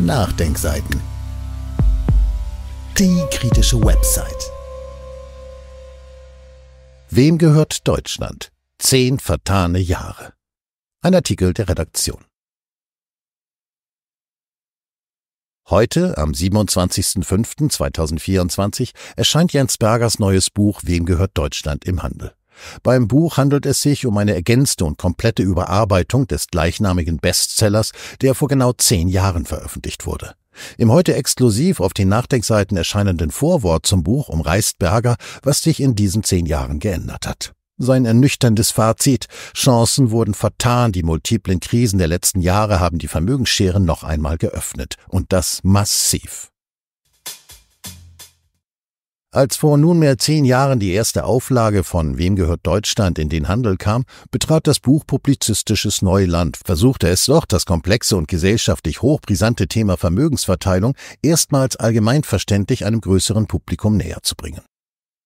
Nachdenkseiten. Die kritische Website. Wem gehört Deutschland? Zehn vertane Jahre. Ein Artikel der Redaktion. Heute, am 27.05.2024, erscheint Jens Bergers neues Buch Wem gehört Deutschland im Handel. Beim Buch handelt es sich um eine ergänzte und komplette Überarbeitung des gleichnamigen Bestsellers, der vor genau zehn Jahren veröffentlicht wurde. Im heute exklusiv auf den Nachdenkseiten erscheinenden Vorwort zum Buch umreißt Berger, was sich in diesen zehn Jahren geändert hat. Sein ernüchterndes Fazit, Chancen wurden vertan, die multiplen Krisen der letzten Jahre haben die Vermögensscheren noch einmal geöffnet. Und das massiv. Als vor nunmehr zehn Jahren die erste Auflage von Wem gehört Deutschland in den Handel kam, betrat das Buch publizistisches Neuland, versuchte es doch, das komplexe und gesellschaftlich hochbrisante Thema Vermögensverteilung erstmals allgemeinverständlich einem größeren Publikum näher zu bringen.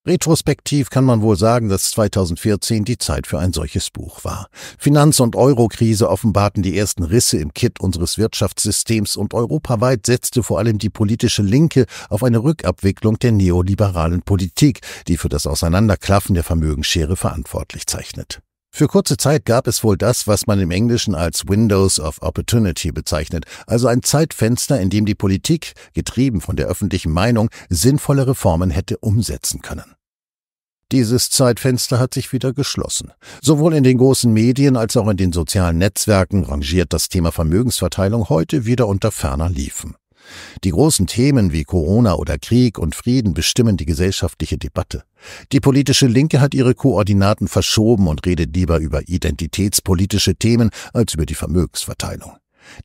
Retrospektiv kann man wohl sagen, dass 2014 die Zeit für ein solches Buch war. Finanz- und Eurokrise offenbarten die ersten Risse im Kitt unseres Wirtschaftssystems und europaweit setzte vor allem die politische Linke auf eine Rückabwicklung der neoliberalen Politik, die für das Auseinanderklaffen der Vermögensschere verantwortlich zeichnet. Für kurze Zeit gab es wohl das, was man im Englischen als Windows of Opportunity bezeichnet, also ein Zeitfenster, in dem die Politik, getrieben von der öffentlichen Meinung, sinnvolle Reformen hätte umsetzen können. Dieses Zeitfenster hat sich wieder geschlossen. Sowohl in den großen Medien als auch in den sozialen Netzwerken rangiert das Thema Vermögensverteilung heute wieder unter ferner Liefen. Die großen Themen wie Corona oder Krieg und Frieden bestimmen die gesellschaftliche Debatte. Die politische Linke hat ihre Koordinaten verschoben und redet lieber über identitätspolitische Themen als über die Vermögensverteilung.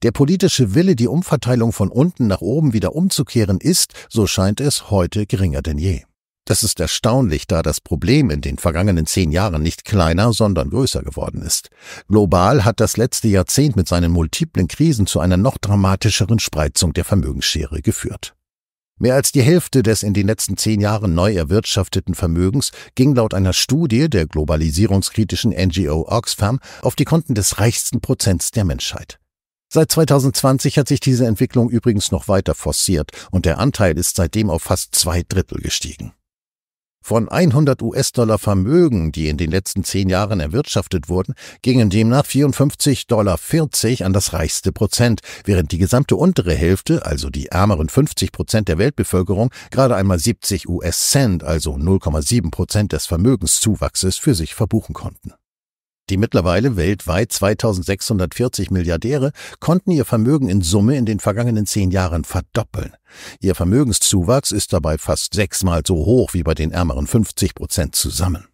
Der politische Wille, die Umverteilung von unten nach oben wieder umzukehren, ist, so scheint es, heute geringer denn je. Das ist erstaunlich, da das Problem in den vergangenen zehn Jahren nicht kleiner, sondern größer geworden ist. Global hat das letzte Jahrzehnt mit seinen multiplen Krisen zu einer noch dramatischeren Spreizung der Vermögensschere geführt. Mehr als die Hälfte des in den letzten zehn Jahren neu erwirtschafteten Vermögens ging laut einer Studie der globalisierungskritischen NGO Oxfam auf die Konten des reichsten Prozents der Menschheit. Seit 2020 hat sich diese Entwicklung übrigens noch weiter forciert und der Anteil ist seitdem auf fast zwei Drittel gestiegen. Von 100 US-Dollar Vermögen, die in den letzten zehn Jahren erwirtschaftet wurden, gingen demnach 54,40 Dollar an das reichste Prozent, während die gesamte untere Hälfte, also die ärmeren 50 Prozent der Weltbevölkerung, gerade einmal 70 US-Cent, also 0,7 Prozent des Vermögenszuwachses für sich verbuchen konnten die mittlerweile weltweit 2640 Milliardäre konnten ihr Vermögen in Summe in den vergangenen zehn Jahren verdoppeln. Ihr Vermögenszuwachs ist dabei fast sechsmal so hoch wie bei den ärmeren 50 Prozent zusammen.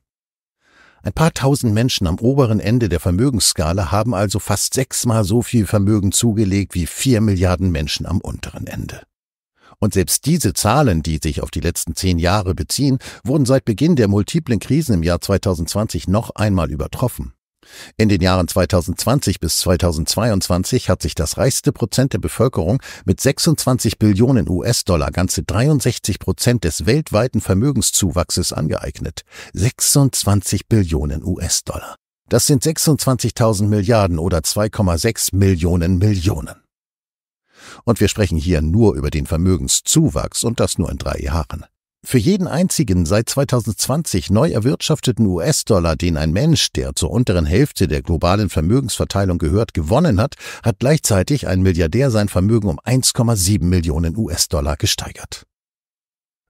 Ein paar tausend Menschen am oberen Ende der Vermögensskala haben also fast sechsmal so viel Vermögen zugelegt wie vier Milliarden Menschen am unteren Ende. Und selbst diese Zahlen, die sich auf die letzten zehn Jahre beziehen, wurden seit Beginn der multiplen Krisen im Jahr 2020 noch einmal übertroffen. In den Jahren 2020 bis 2022 hat sich das reichste Prozent der Bevölkerung mit 26 Billionen US-Dollar ganze 63 Prozent des weltweiten Vermögenszuwachses angeeignet. 26 Billionen US-Dollar. Das sind 26.000 Milliarden oder 2,6 Millionen Millionen. Und wir sprechen hier nur über den Vermögenszuwachs und das nur in drei Jahren. Für jeden einzigen seit 2020 neu erwirtschafteten US-Dollar, den ein Mensch, der zur unteren Hälfte der globalen Vermögensverteilung gehört, gewonnen hat, hat gleichzeitig ein Milliardär sein Vermögen um 1,7 Millionen US-Dollar gesteigert.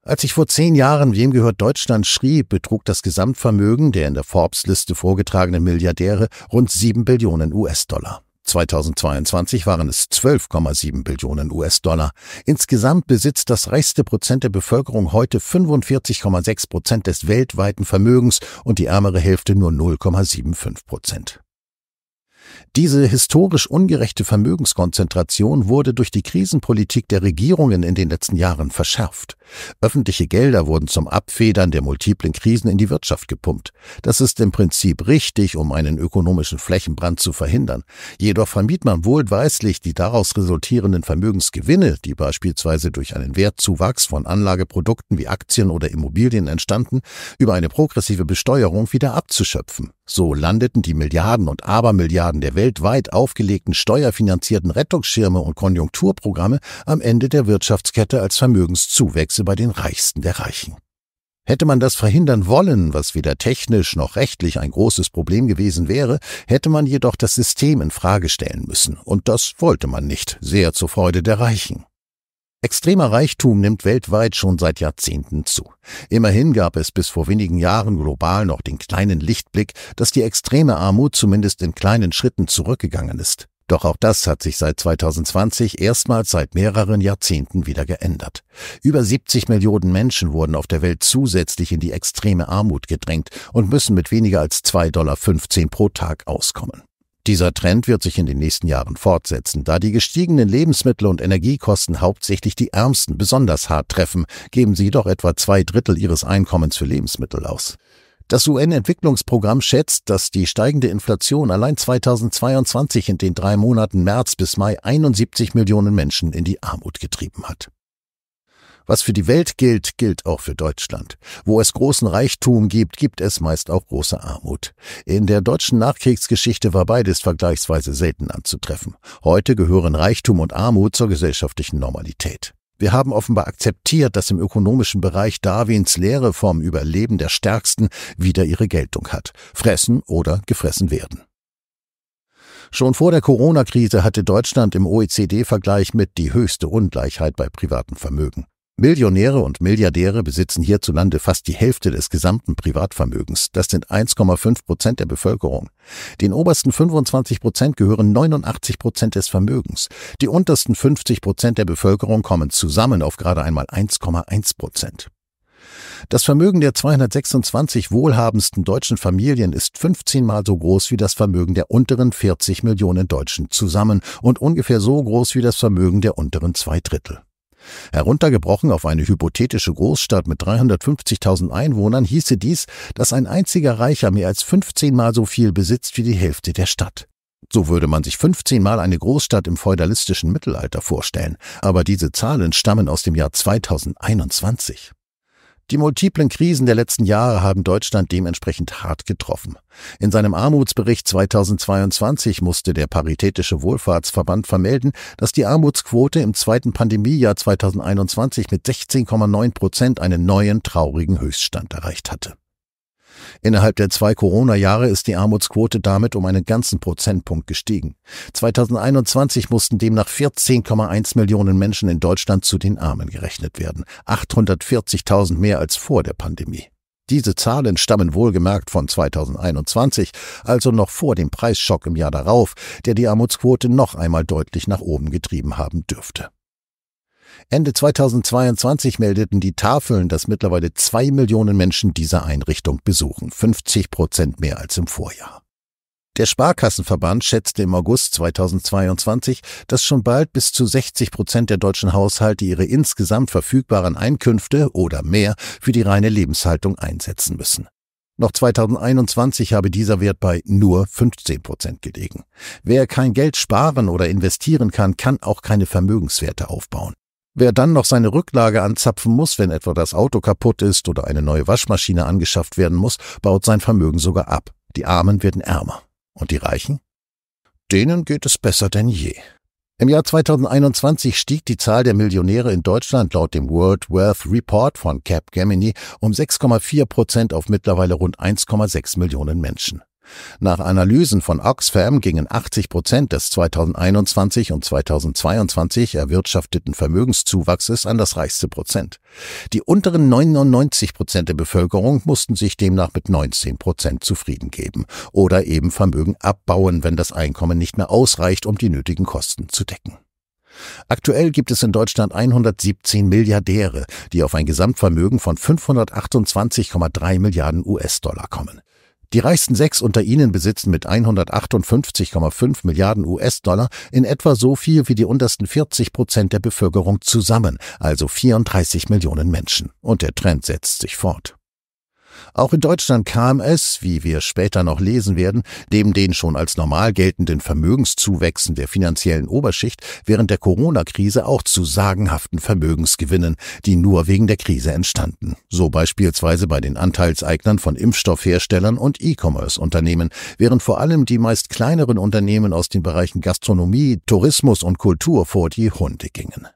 Als ich vor zehn Jahren Wem gehört Deutschland schrieb, betrug das Gesamtvermögen der in der Forbes-Liste vorgetragenen Milliardäre rund 7 Billionen US-Dollar. 2022 waren es 12,7 Billionen US-Dollar. Insgesamt besitzt das reichste Prozent der Bevölkerung heute 45,6 Prozent des weltweiten Vermögens und die ärmere Hälfte nur 0,75 Prozent. Diese historisch ungerechte Vermögenskonzentration wurde durch die Krisenpolitik der Regierungen in den letzten Jahren verschärft. Öffentliche Gelder wurden zum Abfedern der multiplen Krisen in die Wirtschaft gepumpt. Das ist im Prinzip richtig, um einen ökonomischen Flächenbrand zu verhindern. Jedoch vermied man wohlweislich die daraus resultierenden Vermögensgewinne, die beispielsweise durch einen Wertzuwachs von Anlageprodukten wie Aktien oder Immobilien entstanden, über eine progressive Besteuerung wieder abzuschöpfen. So landeten die Milliarden und Abermilliarden der weltweit aufgelegten steuerfinanzierten Rettungsschirme und Konjunkturprogramme am Ende der Wirtschaftskette als Vermögenszuwächse bei den Reichsten der Reichen. Hätte man das verhindern wollen, was weder technisch noch rechtlich ein großes Problem gewesen wäre, hätte man jedoch das System in Frage stellen müssen, und das wollte man nicht, sehr zur Freude der Reichen. Extremer Reichtum nimmt weltweit schon seit Jahrzehnten zu. Immerhin gab es bis vor wenigen Jahren global noch den kleinen Lichtblick, dass die extreme Armut zumindest in kleinen Schritten zurückgegangen ist. Doch auch das hat sich seit 2020 erstmals seit mehreren Jahrzehnten wieder geändert. Über 70 Millionen Menschen wurden auf der Welt zusätzlich in die extreme Armut gedrängt und müssen mit weniger als 2,15 Dollar pro Tag auskommen. Dieser Trend wird sich in den nächsten Jahren fortsetzen, da die gestiegenen Lebensmittel- und Energiekosten hauptsächlich die Ärmsten besonders hart treffen, geben sie doch etwa zwei Drittel ihres Einkommens für Lebensmittel aus. Das UN-Entwicklungsprogramm schätzt, dass die steigende Inflation allein 2022 in den drei Monaten März bis Mai 71 Millionen Menschen in die Armut getrieben hat. Was für die Welt gilt, gilt auch für Deutschland. Wo es großen Reichtum gibt, gibt es meist auch große Armut. In der deutschen Nachkriegsgeschichte war beides vergleichsweise selten anzutreffen. Heute gehören Reichtum und Armut zur gesellschaftlichen Normalität. Wir haben offenbar akzeptiert, dass im ökonomischen Bereich Darwins Lehre vom Überleben der Stärksten wieder ihre Geltung hat. Fressen oder gefressen werden. Schon vor der Corona-Krise hatte Deutschland im OECD-Vergleich mit die höchste Ungleichheit bei privaten Vermögen. Millionäre und Milliardäre besitzen hierzulande fast die Hälfte des gesamten Privatvermögens. Das sind 1,5 Prozent der Bevölkerung. Den obersten 25 Prozent gehören 89 Prozent des Vermögens. Die untersten 50 Prozent der Bevölkerung kommen zusammen auf gerade einmal 1,1 Prozent. Das Vermögen der 226 wohlhabendsten deutschen Familien ist 15 mal so groß wie das Vermögen der unteren 40 Millionen Deutschen zusammen und ungefähr so groß wie das Vermögen der unteren zwei Drittel. Heruntergebrochen auf eine hypothetische Großstadt mit 350.000 Einwohnern hieße dies, dass ein einziger Reicher mehr als 15 Mal so viel besitzt wie die Hälfte der Stadt. So würde man sich 15 Mal eine Großstadt im feudalistischen Mittelalter vorstellen, aber diese Zahlen stammen aus dem Jahr 2021. Die multiplen Krisen der letzten Jahre haben Deutschland dementsprechend hart getroffen. In seinem Armutsbericht 2022 musste der Paritätische Wohlfahrtsverband vermelden, dass die Armutsquote im zweiten Pandemiejahr 2021 mit 16,9 Prozent einen neuen traurigen Höchststand erreicht hatte. Innerhalb der zwei Corona-Jahre ist die Armutsquote damit um einen ganzen Prozentpunkt gestiegen. 2021 mussten demnach 14,1 Millionen Menschen in Deutschland zu den Armen gerechnet werden, 840.000 mehr als vor der Pandemie. Diese Zahlen stammen wohlgemerkt von 2021, also noch vor dem Preisschock im Jahr darauf, der die Armutsquote noch einmal deutlich nach oben getrieben haben dürfte. Ende 2022 meldeten die Tafeln, dass mittlerweile zwei Millionen Menschen diese Einrichtung besuchen, 50 Prozent mehr als im Vorjahr. Der Sparkassenverband schätzte im August 2022, dass schon bald bis zu 60 Prozent der deutschen Haushalte ihre insgesamt verfügbaren Einkünfte oder mehr für die reine Lebenshaltung einsetzen müssen. Noch 2021 habe dieser Wert bei nur 15 Prozent gelegen. Wer kein Geld sparen oder investieren kann, kann auch keine Vermögenswerte aufbauen. Wer dann noch seine Rücklage anzapfen muss, wenn etwa das Auto kaputt ist oder eine neue Waschmaschine angeschafft werden muss, baut sein Vermögen sogar ab. Die Armen werden ärmer. Und die Reichen? Denen geht es besser denn je. Im Jahr 2021 stieg die Zahl der Millionäre in Deutschland laut dem World Wealth Report von Capgemini um 6,4 Prozent auf mittlerweile rund 1,6 Millionen Menschen. Nach Analysen von Oxfam gingen 80 Prozent des 2021 und 2022 erwirtschafteten Vermögenszuwachses an das reichste Prozent. Die unteren 99 Prozent der Bevölkerung mussten sich demnach mit 19 Prozent zufrieden geben oder eben Vermögen abbauen, wenn das Einkommen nicht mehr ausreicht, um die nötigen Kosten zu decken. Aktuell gibt es in Deutschland 117 Milliardäre, die auf ein Gesamtvermögen von 528,3 Milliarden US-Dollar kommen. Die reichsten sechs unter ihnen besitzen mit 158,5 Milliarden US-Dollar in etwa so viel wie die untersten 40 Prozent der Bevölkerung zusammen, also 34 Millionen Menschen. Und der Trend setzt sich fort. Auch in Deutschland kam es, wie wir später noch lesen werden, neben den schon als normal geltenden Vermögenszuwächsen der finanziellen Oberschicht während der Corona-Krise auch zu sagenhaften Vermögensgewinnen, die nur wegen der Krise entstanden. So beispielsweise bei den Anteilseignern von Impfstoffherstellern und E-Commerce-Unternehmen, während vor allem die meist kleineren Unternehmen aus den Bereichen Gastronomie, Tourismus und Kultur vor die Hunde gingen.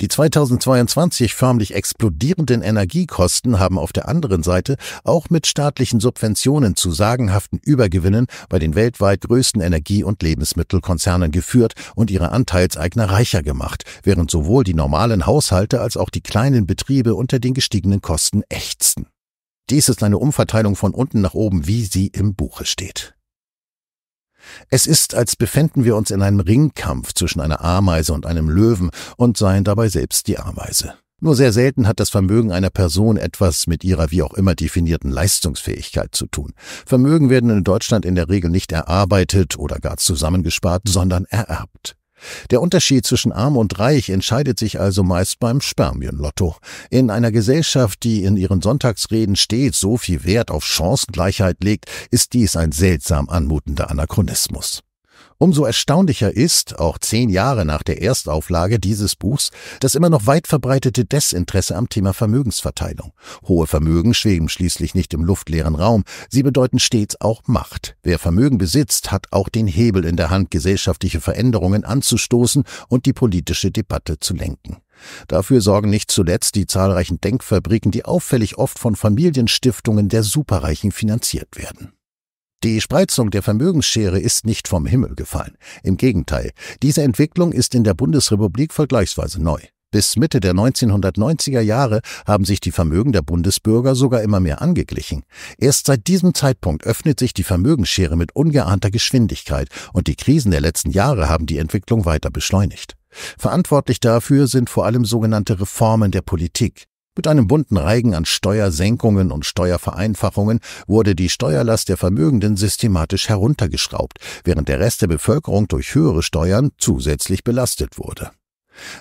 Die 2022 förmlich explodierenden Energiekosten haben auf der anderen Seite auch mit staatlichen Subventionen zu sagenhaften Übergewinnen bei den weltweit größten Energie- und Lebensmittelkonzernen geführt und ihre Anteilseigner reicher gemacht, während sowohl die normalen Haushalte als auch die kleinen Betriebe unter den gestiegenen Kosten ächzten. Dies ist eine Umverteilung von unten nach oben, wie sie im Buche steht. Es ist, als befänden wir uns in einem Ringkampf zwischen einer Ameise und einem Löwen und seien dabei selbst die Ameise. Nur sehr selten hat das Vermögen einer Person etwas mit ihrer wie auch immer definierten Leistungsfähigkeit zu tun. Vermögen werden in Deutschland in der Regel nicht erarbeitet oder gar zusammengespart, sondern ererbt. Der Unterschied zwischen arm und reich entscheidet sich also meist beim Spermienlotto. In einer Gesellschaft, die in ihren Sonntagsreden stets so viel Wert auf Chancengleichheit legt, ist dies ein seltsam anmutender Anachronismus. Umso erstaunlicher ist, auch zehn Jahre nach der Erstauflage dieses Buchs, das immer noch weit verbreitete Desinteresse am Thema Vermögensverteilung. Hohe Vermögen schweben schließlich nicht im luftleeren Raum, sie bedeuten stets auch Macht. Wer Vermögen besitzt, hat auch den Hebel in der Hand, gesellschaftliche Veränderungen anzustoßen und die politische Debatte zu lenken. Dafür sorgen nicht zuletzt die zahlreichen Denkfabriken, die auffällig oft von Familienstiftungen der Superreichen finanziert werden. Die Spreizung der Vermögensschere ist nicht vom Himmel gefallen. Im Gegenteil, diese Entwicklung ist in der Bundesrepublik vergleichsweise neu. Bis Mitte der 1990er Jahre haben sich die Vermögen der Bundesbürger sogar immer mehr angeglichen. Erst seit diesem Zeitpunkt öffnet sich die Vermögensschere mit ungeahnter Geschwindigkeit und die Krisen der letzten Jahre haben die Entwicklung weiter beschleunigt. Verantwortlich dafür sind vor allem sogenannte Reformen der Politik. Mit einem bunten Reigen an Steuersenkungen und Steuervereinfachungen wurde die Steuerlast der Vermögenden systematisch heruntergeschraubt, während der Rest der Bevölkerung durch höhere Steuern zusätzlich belastet wurde.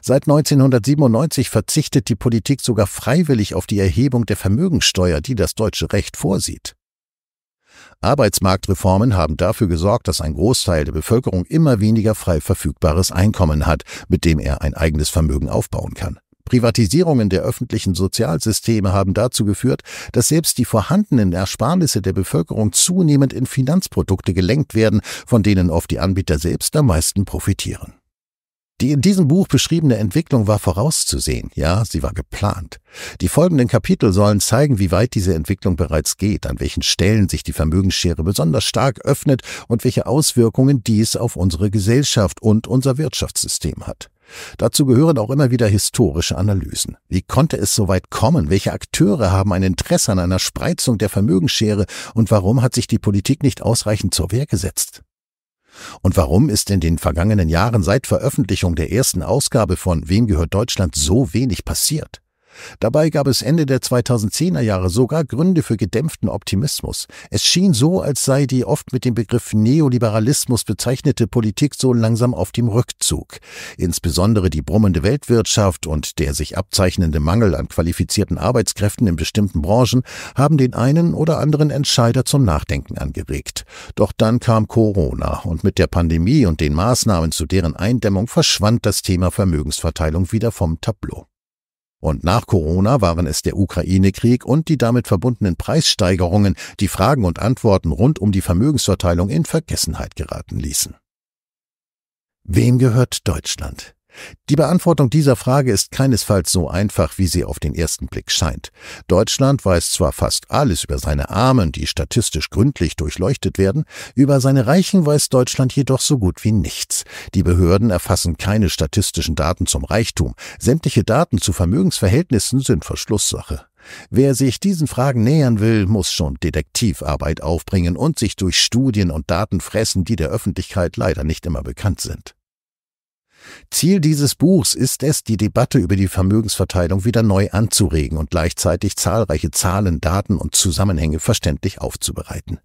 Seit 1997 verzichtet die Politik sogar freiwillig auf die Erhebung der Vermögenssteuer, die das deutsche Recht vorsieht. Arbeitsmarktreformen haben dafür gesorgt, dass ein Großteil der Bevölkerung immer weniger frei verfügbares Einkommen hat, mit dem er ein eigenes Vermögen aufbauen kann. Privatisierungen der öffentlichen Sozialsysteme haben dazu geführt, dass selbst die vorhandenen Ersparnisse der Bevölkerung zunehmend in Finanzprodukte gelenkt werden, von denen oft die Anbieter selbst am meisten profitieren. Die in diesem Buch beschriebene Entwicklung war vorauszusehen, ja, sie war geplant. Die folgenden Kapitel sollen zeigen, wie weit diese Entwicklung bereits geht, an welchen Stellen sich die Vermögensschere besonders stark öffnet und welche Auswirkungen dies auf unsere Gesellschaft und unser Wirtschaftssystem hat. Dazu gehören auch immer wieder historische Analysen. Wie konnte es so weit kommen? Welche Akteure haben ein Interesse an einer Spreizung der Vermögensschere? Und warum hat sich die Politik nicht ausreichend zur Wehr gesetzt? Und warum ist in den vergangenen Jahren seit Veröffentlichung der ersten Ausgabe von Wem gehört Deutschland so wenig passiert? Dabei gab es Ende der 2010er Jahre sogar Gründe für gedämpften Optimismus. Es schien so, als sei die oft mit dem Begriff Neoliberalismus bezeichnete Politik so langsam auf dem Rückzug. Insbesondere die brummende Weltwirtschaft und der sich abzeichnende Mangel an qualifizierten Arbeitskräften in bestimmten Branchen haben den einen oder anderen Entscheider zum Nachdenken angeregt. Doch dann kam Corona und mit der Pandemie und den Maßnahmen zu deren Eindämmung verschwand das Thema Vermögensverteilung wieder vom Tableau. Und nach Corona waren es der Ukraine-Krieg und die damit verbundenen Preissteigerungen, die Fragen und Antworten rund um die Vermögensverteilung in Vergessenheit geraten ließen. Wem gehört Deutschland? Die Beantwortung dieser Frage ist keinesfalls so einfach, wie sie auf den ersten Blick scheint. Deutschland weiß zwar fast alles über seine Armen, die statistisch gründlich durchleuchtet werden, über seine Reichen weiß Deutschland jedoch so gut wie nichts. Die Behörden erfassen keine statistischen Daten zum Reichtum, sämtliche Daten zu Vermögensverhältnissen sind Verschlusssache. Wer sich diesen Fragen nähern will, muss schon Detektivarbeit aufbringen und sich durch Studien und Daten fressen, die der Öffentlichkeit leider nicht immer bekannt sind. Ziel dieses Buchs ist es, die Debatte über die Vermögensverteilung wieder neu anzuregen und gleichzeitig zahlreiche Zahlen, Daten und Zusammenhänge verständlich aufzubereiten.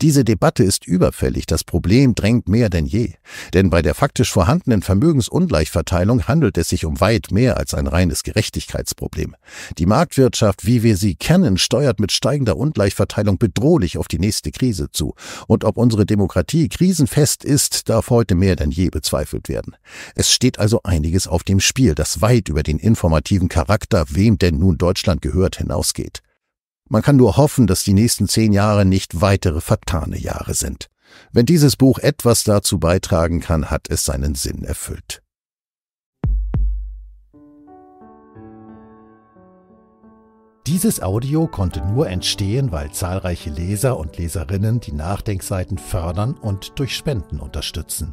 Diese Debatte ist überfällig, das Problem drängt mehr denn je. Denn bei der faktisch vorhandenen Vermögensungleichverteilung handelt es sich um weit mehr als ein reines Gerechtigkeitsproblem. Die Marktwirtschaft, wie wir sie kennen, steuert mit steigender Ungleichverteilung bedrohlich auf die nächste Krise zu. Und ob unsere Demokratie krisenfest ist, darf heute mehr denn je bezweifelt werden. Es steht also einiges auf dem Spiel, das weit über den informativen Charakter, wem denn nun Deutschland gehört, hinausgeht. Man kann nur hoffen, dass die nächsten zehn Jahre nicht weitere vertane Jahre sind. Wenn dieses Buch etwas dazu beitragen kann, hat es seinen Sinn erfüllt. Dieses Audio konnte nur entstehen, weil zahlreiche Leser und Leserinnen die Nachdenkseiten fördern und durch Spenden unterstützen.